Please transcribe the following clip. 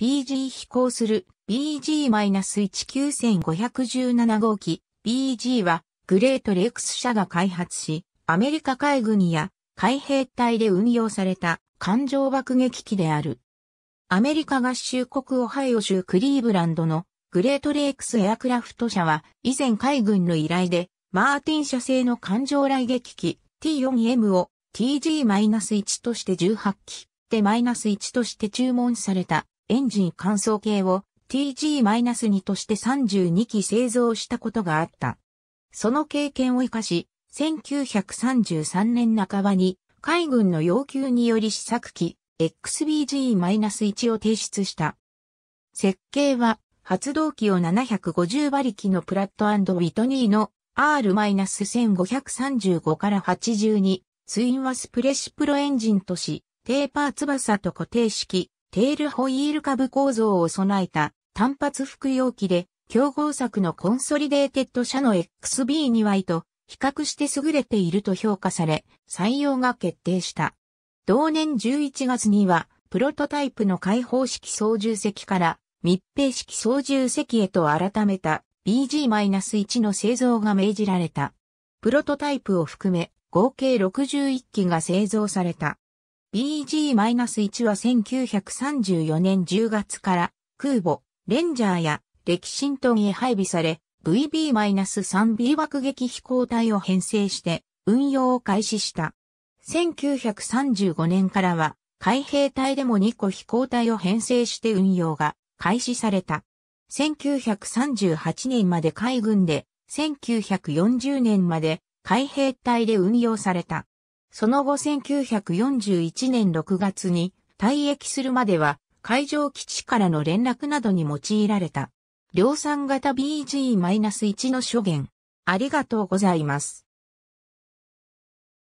BG 飛行する BG-19517 号機 BG はグレートレックス社が開発し、アメリカ海軍や海兵隊で運用された艦上爆撃機である。アメリカ合衆国オハイオ州クリーブランドのグレートレイクスエアクラフト社は以前海軍の依頼でマーティン社製の艦上雷撃機 T4M を TG-1 として18機で -1 として注文されたエンジン乾燥系を TG-2 として32機製造したことがあった。その経験を活かし、1933年半ばに海軍の要求により試作機 XBG-1 を提出した。設計は発動機を750馬力のプラットウィトニーの R-1535 から82ツインワスプレシプロエンジンとし、テーパー翼と固定式テールホイール株構造を備えた単発服用機で、競合作のコンソリデーテッド社の XB2 y と比較して優れていると評価され、採用が決定した。同年11月には、プロトタイプの開放式操縦席から密閉式操縦席へと改めた BG-1 の製造が命じられた。プロトタイプを含め合計61機が製造された。BG-1 は1934年10月から空母、レンジャーやレキシントンへ配備され、VB-3B 爆撃飛行隊を編成して運用を開始した。1935年からは海兵隊でも2個飛行隊を編成して運用が開始された。1938年まで海軍で、1940年まで海兵隊で運用された。その後1941年6月に退役するまでは海上基地からの連絡などに用いられた。量産型 BG-1 の諸言。ありがとうございます。